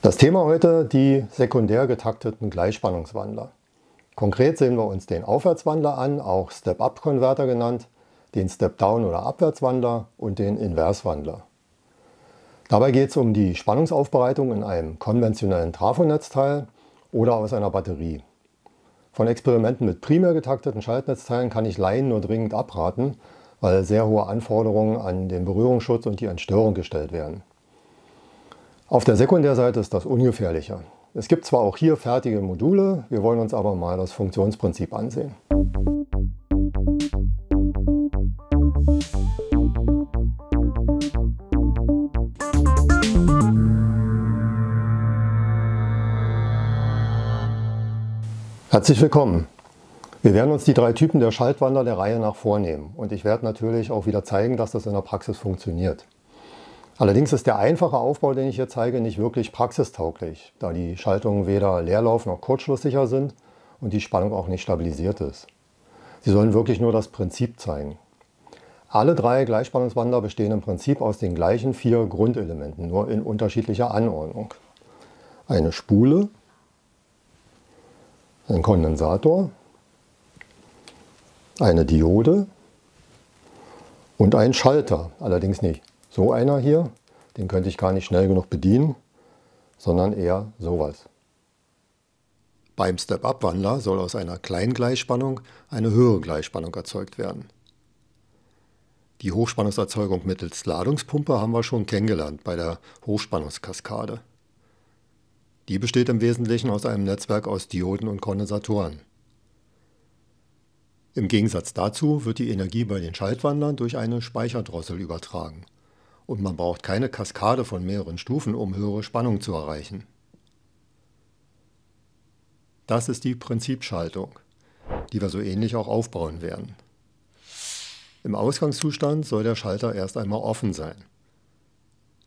Das Thema heute die sekundär getakteten Gleichspannungswandler. Konkret sehen wir uns den Aufwärtswandler an, auch Step-Up-Konverter genannt, den Step-Down- oder Abwärtswandler und den Inverswandler. Dabei geht es um die Spannungsaufbereitung in einem konventionellen Trafonetzteil oder aus einer Batterie. Von Experimenten mit primär getakteten Schaltnetzteilen kann ich Laien nur dringend abraten, weil sehr hohe Anforderungen an den Berührungsschutz und die Entstörung gestellt werden. Auf der Sekundärseite ist das ungefährlicher. Es gibt zwar auch hier fertige Module, wir wollen uns aber mal das Funktionsprinzip ansehen. Herzlich willkommen. Wir werden uns die drei Typen der Schaltwander der Reihe nach vornehmen und ich werde natürlich auch wieder zeigen, dass das in der Praxis funktioniert. Allerdings ist der einfache Aufbau, den ich hier zeige, nicht wirklich praxistauglich, da die Schaltungen weder leerlauf- noch kurzschlusssicher sind und die Spannung auch nicht stabilisiert ist. Sie sollen wirklich nur das Prinzip zeigen. Alle drei Gleichspannungswandler bestehen im Prinzip aus den gleichen vier Grundelementen, nur in unterschiedlicher Anordnung. Eine Spule, ein Kondensator, eine Diode und ein Schalter, allerdings nicht. So einer hier, den könnte ich gar nicht schnell genug bedienen, sondern eher sowas. Beim Step-Up-Wandler soll aus einer kleinen Gleichspannung eine höhere Gleichspannung erzeugt werden. Die Hochspannungserzeugung mittels Ladungspumpe haben wir schon kennengelernt bei der Hochspannungskaskade. Die besteht im Wesentlichen aus einem Netzwerk aus Dioden und Kondensatoren. Im Gegensatz dazu wird die Energie bei den Schaltwandlern durch eine Speicherdrossel übertragen und man braucht keine Kaskade von mehreren Stufen, um höhere Spannung zu erreichen. Das ist die Prinzipschaltung, die wir so ähnlich auch aufbauen werden. Im Ausgangszustand soll der Schalter erst einmal offen sein.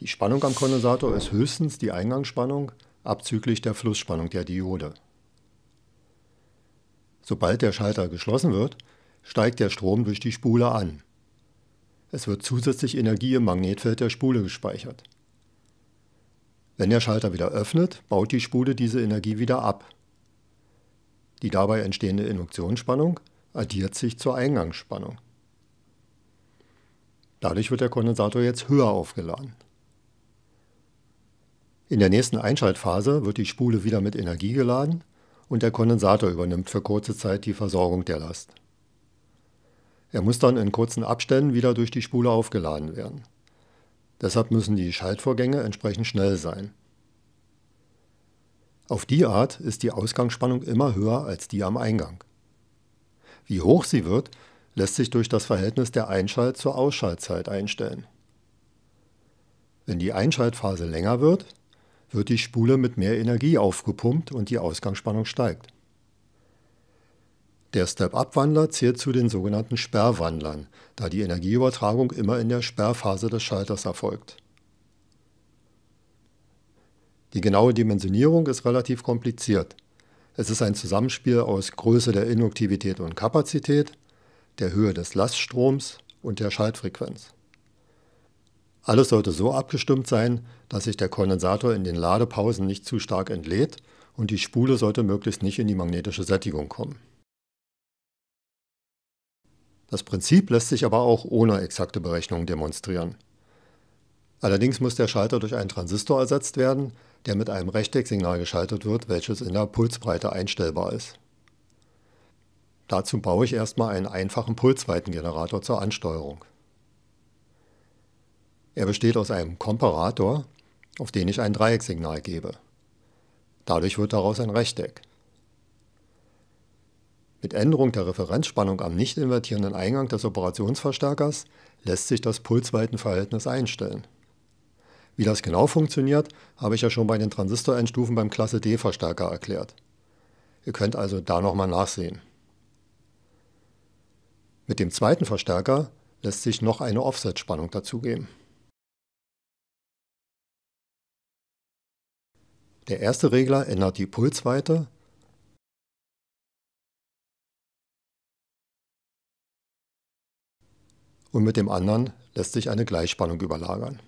Die Spannung am Kondensator ist höchstens die Eingangsspannung abzüglich der Flussspannung der Diode. Sobald der Schalter geschlossen wird, steigt der Strom durch die Spule an. Es wird zusätzlich Energie im Magnetfeld der Spule gespeichert. Wenn der Schalter wieder öffnet, baut die Spule diese Energie wieder ab. Die dabei entstehende Induktionsspannung addiert sich zur Eingangsspannung. Dadurch wird der Kondensator jetzt höher aufgeladen. In der nächsten Einschaltphase wird die Spule wieder mit Energie geladen und der Kondensator übernimmt für kurze Zeit die Versorgung der Last. Er muss dann in kurzen Abständen wieder durch die Spule aufgeladen werden. Deshalb müssen die Schaltvorgänge entsprechend schnell sein. Auf die Art ist die Ausgangsspannung immer höher als die am Eingang. Wie hoch sie wird, lässt sich durch das Verhältnis der Einschalt- zur Ausschaltzeit einstellen. Wenn die Einschaltphase länger wird, wird die Spule mit mehr Energie aufgepumpt und die Ausgangsspannung steigt. Der Step-up-Wandler zählt zu den sogenannten Sperrwandlern, da die Energieübertragung immer in der Sperrphase des Schalters erfolgt. Die genaue Dimensionierung ist relativ kompliziert. Es ist ein Zusammenspiel aus Größe der Induktivität und Kapazität, der Höhe des Laststroms und der Schaltfrequenz. Alles sollte so abgestimmt sein, dass sich der Kondensator in den Ladepausen nicht zu stark entlädt und die Spule sollte möglichst nicht in die magnetische Sättigung kommen. Das Prinzip lässt sich aber auch ohne exakte Berechnungen demonstrieren. Allerdings muss der Schalter durch einen Transistor ersetzt werden, der mit einem Rechtecksignal geschaltet wird, welches in der Pulsbreite einstellbar ist. Dazu baue ich erstmal einen einfachen Pulsweitengenerator zur Ansteuerung. Er besteht aus einem Komparator, auf den ich ein Dreiecksignal gebe. Dadurch wird daraus ein Rechteck. Mit Änderung der Referenzspannung am nicht invertierenden Eingang des Operationsverstärkers lässt sich das Pulsweitenverhältnis einstellen. Wie das genau funktioniert, habe ich ja schon bei den Transistorendstufen beim Klasse D Verstärker erklärt. Ihr könnt also da nochmal nachsehen. Mit dem zweiten Verstärker lässt sich noch eine Offset-Spannung dazugeben. Der erste Regler ändert die Pulsweite und mit dem anderen lässt sich eine Gleichspannung überlagern.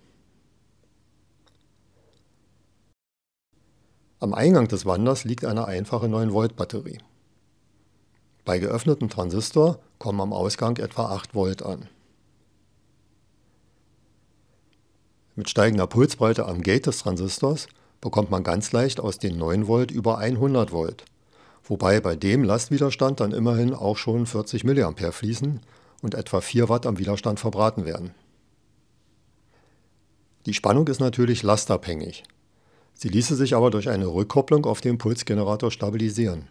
Am Eingang des Wanders liegt eine einfache 9-Volt-Batterie. Bei geöffnetem Transistor kommen am Ausgang etwa 8 Volt an. Mit steigender Pulsbreite am Gate des Transistors bekommt man ganz leicht aus den 9 Volt über 100 Volt, wobei bei dem Lastwiderstand dann immerhin auch schon 40 mA fließen und etwa 4 Watt am Widerstand verbraten werden. Die Spannung ist natürlich lastabhängig. Sie ließe sich aber durch eine Rückkopplung auf den Pulsgenerator stabilisieren.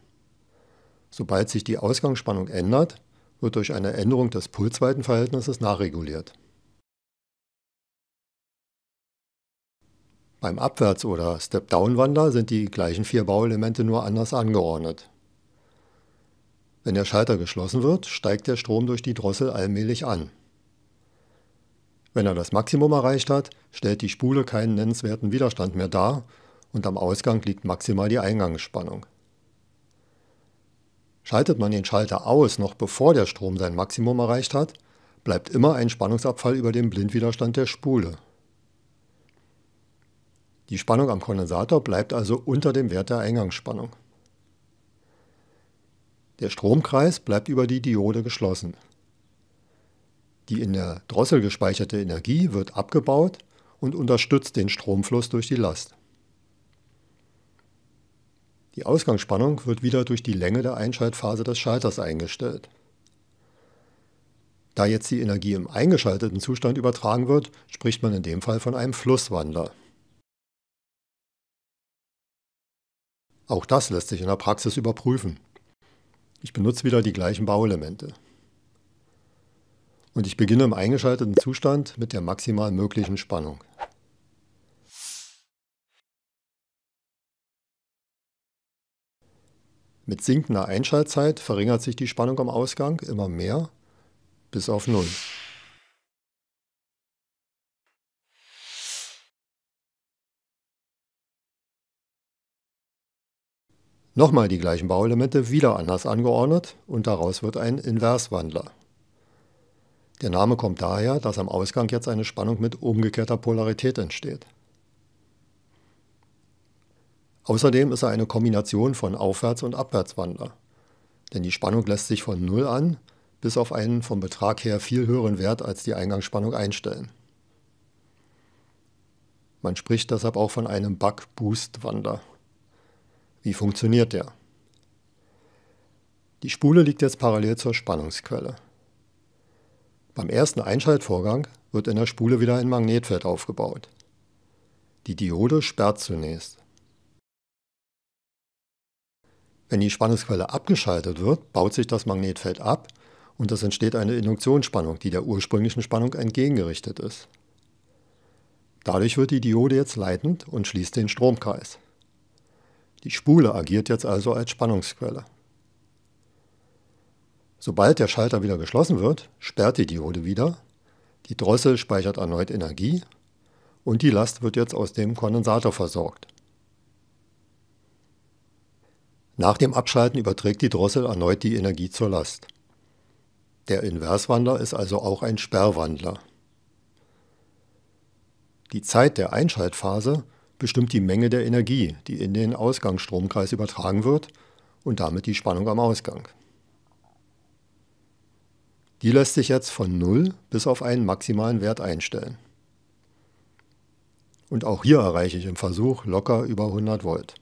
Sobald sich die Ausgangsspannung ändert, wird durch eine Änderung des Pulsweitenverhältnisses nachreguliert. Beim Abwärts- oder Step-Down-Wandler sind die gleichen vier Bauelemente nur anders angeordnet. Wenn der Schalter geschlossen wird, steigt der Strom durch die Drossel allmählich an. Wenn er das Maximum erreicht hat, stellt die Spule keinen nennenswerten Widerstand mehr dar und am Ausgang liegt maximal die Eingangsspannung. Schaltet man den Schalter aus, noch bevor der Strom sein Maximum erreicht hat, bleibt immer ein Spannungsabfall über dem Blindwiderstand der Spule. Die Spannung am Kondensator bleibt also unter dem Wert der Eingangsspannung. Der Stromkreis bleibt über die Diode geschlossen. Die in der Drossel gespeicherte Energie wird abgebaut und unterstützt den Stromfluss durch die Last. Die Ausgangsspannung wird wieder durch die Länge der Einschaltphase des Schalters eingestellt. Da jetzt die Energie im eingeschalteten Zustand übertragen wird, spricht man in dem Fall von einem Flusswandler. Auch das lässt sich in der Praxis überprüfen. Ich benutze wieder die gleichen Bauelemente. Und ich beginne im eingeschalteten Zustand mit der maximal möglichen Spannung. Mit sinkender Einschaltzeit verringert sich die Spannung am Ausgang immer mehr bis auf Null. Nochmal die gleichen Bauelemente wieder anders angeordnet und daraus wird ein Inverswandler. Der Name kommt daher, dass am Ausgang jetzt eine Spannung mit umgekehrter Polarität entsteht. Außerdem ist er eine Kombination von Aufwärts- und Abwärtswandler, denn die Spannung lässt sich von 0 an bis auf einen vom Betrag her viel höheren Wert als die Eingangsspannung einstellen. Man spricht deshalb auch von einem bug boost wander wie funktioniert der? Die Spule liegt jetzt parallel zur Spannungsquelle. Beim ersten Einschaltvorgang wird in der Spule wieder ein Magnetfeld aufgebaut. Die Diode sperrt zunächst. Wenn die Spannungsquelle abgeschaltet wird, baut sich das Magnetfeld ab und es entsteht eine Induktionsspannung, die der ursprünglichen Spannung entgegengerichtet ist. Dadurch wird die Diode jetzt leitend und schließt den Stromkreis. Die Spule agiert jetzt also als Spannungsquelle. Sobald der Schalter wieder geschlossen wird, sperrt die Diode wieder, die Drossel speichert erneut Energie und die Last wird jetzt aus dem Kondensator versorgt. Nach dem Abschalten überträgt die Drossel erneut die Energie zur Last. Der Inverswandler ist also auch ein Sperrwandler. Die Zeit der Einschaltphase bestimmt die Menge der Energie, die in den Ausgangsstromkreis übertragen wird und damit die Spannung am Ausgang. Die lässt sich jetzt von 0 bis auf einen maximalen Wert einstellen. Und auch hier erreiche ich im Versuch locker über 100 Volt.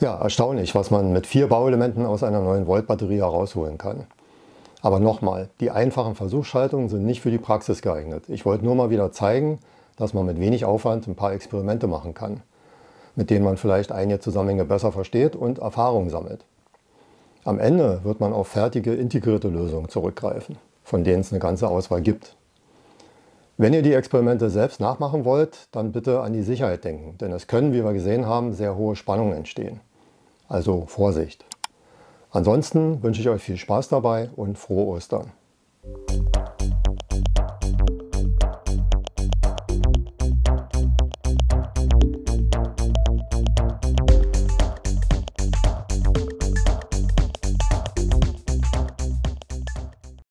Ja, erstaunlich, was man mit vier Bauelementen aus einer 9-Volt-Batterie herausholen kann. Aber nochmal, die einfachen Versuchsschaltungen sind nicht für die Praxis geeignet. Ich wollte nur mal wieder zeigen, dass man mit wenig Aufwand ein paar Experimente machen kann, mit denen man vielleicht einige Zusammenhänge besser versteht und Erfahrung sammelt. Am Ende wird man auf fertige integrierte Lösungen zurückgreifen, von denen es eine ganze Auswahl gibt. Wenn ihr die Experimente selbst nachmachen wollt, dann bitte an die Sicherheit denken, denn es können, wie wir gesehen haben, sehr hohe Spannungen entstehen. Also Vorsicht. Ansonsten wünsche ich euch viel Spaß dabei und frohe Ostern.